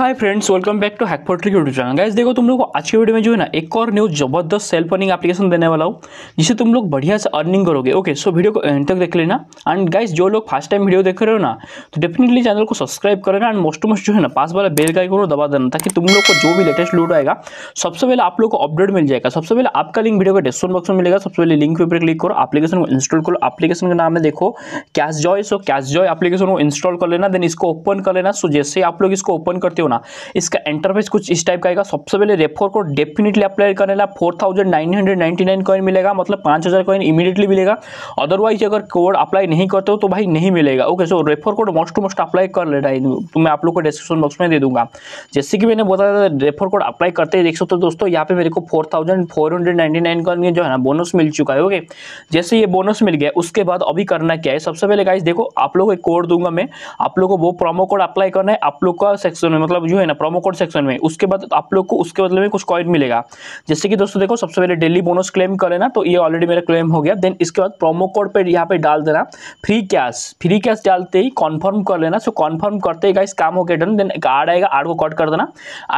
hi friends welcome back to Hackfort YouTube channel guys देखो तुम लोग को आज के वीडियो में जो है ना एक और न्यू जबरदस्त सेल्फ अर्निंग एप्लीकेशन देने वाला हूँ जिसे तुम लोग बढ़िया से अर्निंग करोगे ओके सो वीडियो को एंड तक देख लेना एंड गाइस जो लोग फर्स्ट टाइम वीडियो देख रहे हो ना तो डेफिनेटली चैनल को सब्सक्राइब करना एंड मोस्ट मोस्ट जो है ना पास वाला बेल का दबा देना ताकि तुम लोग को जो भी लेटेस्ट लूट आएगा सबसे पहले आप लोग को अपडेट मिल जाएगा सबसे पहले आपका लिंक वीडियो का डिस्क्रिप्शन बॉक्स में मिलेगा सबसे पहले लिंक पर क्लिक करो एप्लीकेशन को इंस्टॉल करो एप्लीकेशन का नाम है देखो Cash Joy so Cash Joy application को इंस्टॉल कर लेना देन इसको ओपन कर लेना सो जैसे आप लोग इसको ओपन करते हो ना इसका इंटरफेस कुछ इस टाइप का आएगा सबसे पहले रेफर को डेफिनेटली अप्लाई करने ला four thousand nine hundred ninety nine coin मिलेगा मतलब पाँच हज़ार कॉइन इमीडिएटली मिलेगा अदरवाइज अगर कोड अप्लाई नहीं करते हो तो भाई नहीं मिलेगा okay so refer code most to most apply कर लेना तो मैं आप लोग को डिस्क्रिप्शन बॉक्स में दे दूंगा जैसे कि मैंने बताया था रेफर कोड अप्लाई करते देख सकते हो दोस्तों यहाँ पे मेरे को four thousand four hundred ninety nine का जो है ना बोनस मिल चुका है ओके जैसे ये बोनस मिल गया उसके बाद अभी करना क्या है सबसे पहले गाइस देखो आप लोग को एक कोड दूंगा मैं आप लोग को वो प्रोमो कोड अप्लाई करना है आप लोग का सेक्शन में मतलब मतलब जो है ना प्रोमो कोड सेक्शन में उसके बाद आप लोग को उसके बदले में कुछ कॉइन मिलेगा जैसे कि दोस्तों देखो सबसे पहले डेली बोनस क्लेम करें ना तो ये ऑलरेडी मेरा क्लेम हो गया देन इसके बाद प्रोमो कोड पर यहाँ पे डाल देना फ्री कैश फ्री कैश डालते ही कॉन्फर्म कर लेना सो कॉन्फर्म करते ही इस काम हो गया डन देन एक आड आएगा आड को कट कर देना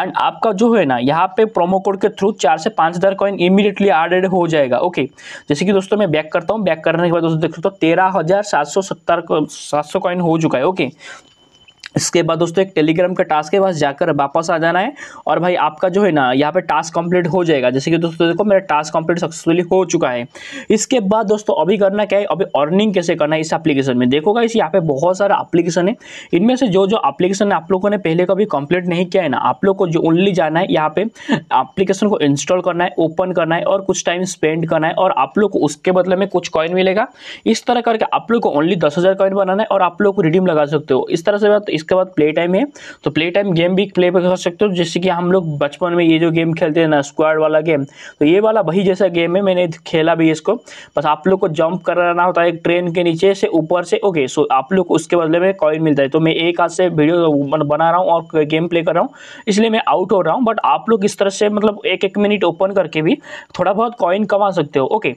एंड आपका जो है ना यहाँ पे प्रोमो कोड के थ्रू चार से पाँच हज़ार कॉइन इमीडिएटली आडेड हो जाएगा ओके जैसे कि दोस्तों मैं बैक करता हूँ बैक करने के बाद दोस्तों देख सकते हो तो तेरह हज़ार सात सौ सत्तर सात सौ कॉइन हो चुका है ओके इसके बाद दोस्तों एक टेलीग्राम का टास्क के पास जाकर वापस आ जाना है और भाई आपका जो है ना यहाँ पे टास्क कंप्लीट हो जाएगा जैसे कि दोस्तों देखो मेरा टास्क कंप्लीट सक्सेसफुली हो चुका है इसके बाद दोस्तों अभी करना क्या है अभी अर्निंग कैसे करना है इस एप्लीकेशन में देखोगा इस यहाँ पे बहुत सारा एप्लीकेशन है इनमें से जो जो एप्लीकेशन आप लोगों ने पहले कभी कंप्लीट नहीं किया है ना आप लोग को जो ओनली जाना है यहाँ पे एप्लीकेशन को इंस्टॉल करना है ओपन करना है और कुछ टाइम स्पेंड करना है और आप लोग को उसके बदले में कुछ कॉइन मिलेगा इस तरह करके आप लोग को ओनली दस कॉइन बनाना है और आप लोग को रिडीम लगा सकते हो इस तरह से इसके बाद प्ले टाइम है तो प्ले टाइम गेम भी प्ले कर सकते हो जैसे कि हम लोग बचपन में ये जो गेम खेलते हैं ना स्क्वाड वाला गेम तो ये वाला वही जैसा गेम है मैंने खेला भी इसको बस आप लोग को जंप कराना होता है एक ट्रेन के नीचे से ऊपर से ओके सो आप लोग उसके बदले में कॉइन मिलता है तो मैं एक हाथ से वीडियो बना रहा हूँ और गेम प्ले कर रहा हूँ इसलिए मैं आउट हो रहा हूँ बट आप लोग इस तरह से मतलब एक एक मिनट ओपन करके भी थोड़ा बहुत कॉइन कमा सकते हो ओके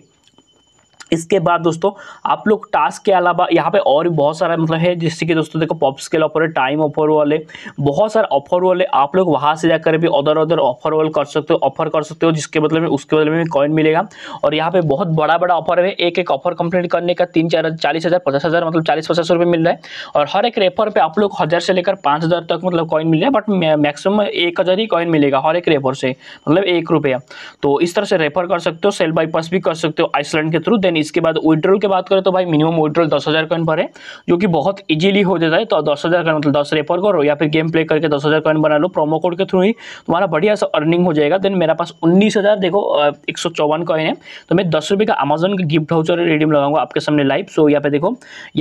इसके बाद दोस्तों आप लोग टास्क के अलावा यहाँ पे और भी बहुत सारा मतलब है जिससे कि दोस्तों देखो पॉप स्केल ऑफर है टाइम ऑफर वाले बहुत सारे ऑफर वाले आप लोग वहाँ से जाकर भी अदर अदर ऑफर वाले कर सकते हो ऑफर कर सकते हो जिसके बदले मतलब में उसके बदले में कॉइन मिलेगा और यहाँ पे बहुत बड़ा बड़ा ऑफर है एक एक ऑफर कंप्लीट करने का तीन चार चालीस हज़ार पचास हज़ार मतलब चालीस पचास रुपये मिल रहा है और हर एक रेफर पर आप लोग हज़ार से लेकर पाँच हज़ार तक मतलब कॉइन मिल रहा है बट मैक्सिमम एक हज़ार ही कॉइन मिलेगा हर एक रेफर से मतलब एक रुपया तो इस तरह से रेफर कर सकते हो सेल बाईपास भी कर सकते हो आइसलैंड के थ्रू देन इसके बाद विड्रोल की बात करें तो भाई मिनिमम विड्रोल दस हज़ार कॉइन पर है जो कि बहुत इजीली हो जाता है तो दस हज़ार कॉइन मतलब दस रेफर करो या फिर गेम प्ले करके दस हज़ार कॉइन बना लो प्रोमो कोड के थ्रू ही तुम्हारा बढ़िया सा अर्निंग हो जाएगा देन मेरा पास उन्नीस हज़ार देखो एक सौ चौवन कॉइन है तो मैं दस रुपये का अमेजन का गिफ्ट हाउचर रिडीम लगाऊंगा आपके सामने लाइव सो यहाँ पे देखो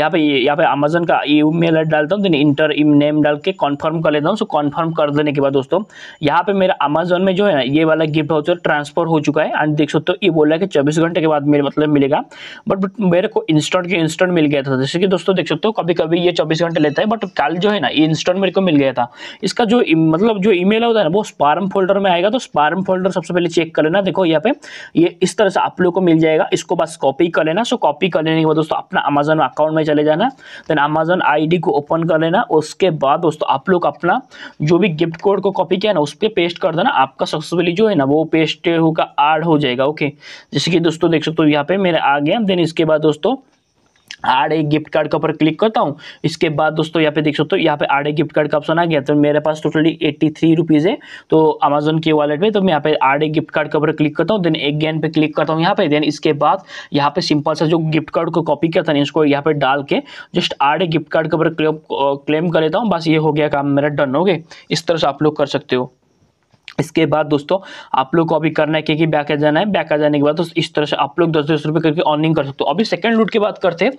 यहाँ पे यहाँ पे अमेजन का ई मेल डालता हूँ देन इंटर इम नेम डाल के कन्फर्म कर लेता हूँ सो कन्फर्म कर देने के बाद दोस्तों यहाँ पे मेरा अमेजन में जो है ना ये वाला गिफ्ट हाउचर ट्रांसफर हो चुका है एंड देख सकते हो ये बोला कि चौबीस घंटे के बाद मेरे मतलब मिलेगा बट मेरे को इंस्टेंट के इंस्टेंट मिल गया था जैसे कि दोस्तों देख सकते हो कभी कभी ये चौबीस घंटे लेता है बट कल जो है ना ये इंस्टेंट मेरे को मिल गया था इसका जो e- मतलब जो ईमेल होता है ना वो स्पारम फोल्डर में आएगा तो स्पारम फोल्डर सबसे पहले चेक कर लेना देखो यहाँ पे ये इस तरह से आप लोग को मिल जाएगा इसको बस कॉपी कर लेना सो कॉपी कर लेने के बाद दोस्तों अपना अमेजन अकाउंट में चले जाना देन अमेजन आई को ओपन कर लेना उसके बाद दोस्तों आप लोग अपना जो भी गिफ्ट कोड को कॉपी किया ना उस पर पेस्ट कर देना आपका सक्सेसफुली जो है ना वो पेस्ट होगा ऐड हो जाएगा ओके जैसे कि दोस्तों देख सकते हो यहाँ पे मेरा आ गया देन इसके बाद दोस्तों आर ए गिफ्ट कार्ड के ऊपर क्लिक करता हूँ इसके बाद दोस्तों यहाँ पे देख सकते हो यहाँ पे आर ए गिफ्ट कार्ड का ऑप्शन आ गया तो मेरे पास टोटली एट्टी थ्री रुपीज़ है तो अमेजोन के वॉलेट में तो मैं यहाँ पे आर ए गिफ्ट कार्ड के ऊपर क्लिक करता हूँ देन एक एगेन पे क्लिक करता हूँ यहाँ पे देन इसके बाद यहाँ पे सिंपल सा जो गिफ्ट कार्ड को कॉपी करता है इसको यहाँ पे डाल के just R A gift card के ऊपर क्लेम कर लेता हूँ बस ये हो गया काम मेरा डन हो गया इस तरह से आप लोग कर सकते हो इसके बाद दोस्तों आप लोग को अभी करना है क्योंकि बैक आ जाना है बैक आ जाने के बाद दोस्तों इस तरह से आप लोग दस दस रुपए करके अर्निंग कर सकते हो अभी सेकंड लूट की बात करते हैं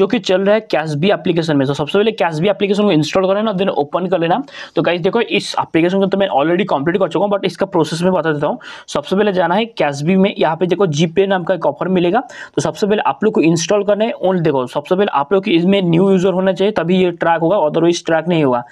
जो कि चल रहा है कैश बी एप्लीकेशन में तो सबसे पहले कैश बी एप्लीकेशन को इंस्टॉल कर लेना देन ओपन कर लेना तो गाइज देखो इस एप्लीकेशन को तो मैं ऑलरेडी कंप्लीट कर चुका हूँ बट इसका प्रोसेस में बता देता हूँ सबसे पहले जाना है कैश बी में यहाँ पे देखो जीपे नाम का एक ऑफर मिलेगा तो सबसे पहले आप लोग को इंस्टॉल करना है ओन देखो सबसे पहले आप लोग इसमें न्यू यूजर होना चाहिए तभी ये ट्रैक होगा अदरवाइज ट्रैक नहीं होगा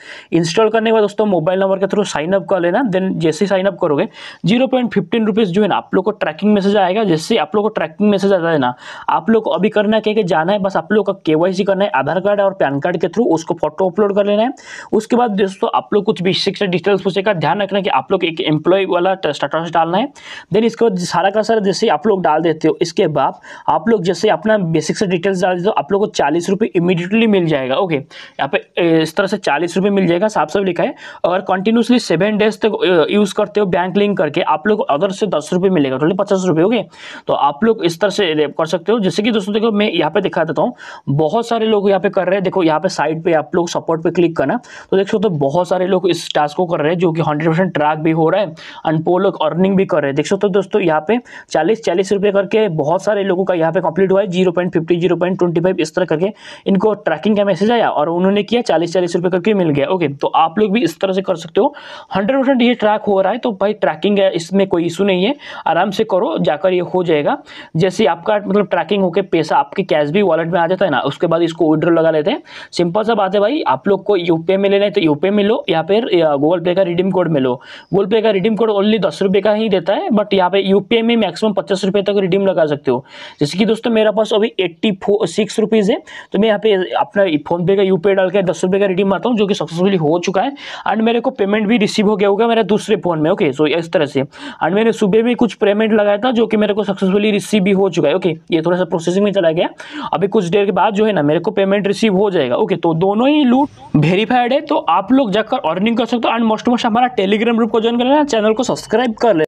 इंस्टॉल करने के बाद दोस्तों मोबाइल नंबर के थ्रू साइन अप कर लेना देन जैसे ही साइन अप करोगे जीरो पॉइंट फिफ्टीन रुपीज़ जो है ना आप लोग को ट्रैकिंग मैसेज आएगा जैसे आप लोग को ट्रैकिंग मैसेज आता है ना आप लोग अभी करना है कह जाना है बस आप लोग का के करना है आधार कार्ड और पैन कार्ड के थ्रू उसको फोटो अपलोड कर लेना है उसके बाद दोस्तों आप लोग कुछ भी शिक्षा डिटेल्स पूछेगा ध्यान रखना कि आप लोग एक एम्प्लॉय वाला स्टेटस डालना है देन इसके बाद सारा का सारा जैसे आप लोग डाल देते हो इसके बाद आप लोग जैसे अपना बेसिक से डिटेल्स डाल देते हो आप लोग को चालीस रुपये इमीडिएटली मिल जाएगा ओके यहाँ पे इस तरह से चालीस रुपये मिल जाएगा साफ साफ लिखा है और कंटिन्यूसली सेवन डेज तक यूज़ करते हो बैंक लिंक करके आप लोग अदर से दस रुपये मिलेगा टोटल पचास रुपये ओके तो आप लोग इस तरह से कर सकते हो जैसे कि दोस्तों देखो मैं यहाँ पे दिखा देता हूँ बहुत सारे लोग यहाँ पे कर रहे हैं देखो यहाँ पे साइड पे आप लोग सपोर्ट पे क्लिक करना तो देख सकते हो बहुत सारे लोग इस टास्क को कर रहे हैं जो कि हंड्रेड परसेंट ट्रैक भी हो रहा है एंड पो लोग अर्निंग भी कर रहे हैं देख सकते हो दोस्तों यहाँ पे चालीस चालीस रुपये करके बहुत सारे लोगों का यहाँ पे कंप्लीट हुआ है zero point fifty zero point twenty five इस तरह करके इनको ट्रैकिंग का मैसेज आया और उन्होंने किया चालीस चालीस रुपये करके मिल गया ओके तो आप लोग भी इस तरह से कर सकते हो हंड्रेड परसेंट ये ट्रैक हो रहा रहा है तो भाई ट्रैकिंग है इसमें कोई इशू नहीं है आराम से करो जाकर ये हो जाएगा जैसे आपका मतलब ट्रैकिंग होकर पैसा आपके कैश भी वॉलेट में आ जाता है ना उसके बाद इसको विड्रो लगा लेते हैं सिंपल सा बात है भाई आप लोग को यूपीआई में लेना है तो यूपीआई में लो या फिर गूगल पे का रिडीम कोड में लो गूगल पे का रिडीम कोड ओनली दस रुपये का ही देता है बट यहाँ पे यूपीआई में मैक्सिमम पच्चीस रुपये तक रिडीम लगा सकते हो जैसे कि दोस्तों मेरा पास अभी एट्टी सिक्स है तो मैं यहाँ पे अपना फ़ोनपे का यूपीआई डाल के दस रुपये का रिडीम आता हूँ जो कि सक्सेसफुली हो चुका है एंड मेरे को पेमेंट भी रिसीव हो गया होगा मेरा दूसरे फोन अकाउंट में ओके सो इस तरह से एंड मैंने सुबह भी कुछ पेमेंट लगाया था जो कि मेरे को सक्सेसफुली रिसीव भी हो चुका है ओके ये थोड़ा सा प्रोसेसिंग में चला गया अभी कुछ देर के बाद जो है ना मेरे को पेमेंट रिसीव हो जाएगा ओके तो दोनों ही लूट वेरीफाइड है तो आप लोग जाकर अर्निंग कर सकते हो एंड मोस्ट मोस्ट हमारा टेलीग्राम ग्रुप को ज्वाइन कर लेना चैनल को सब्सक्राइब कर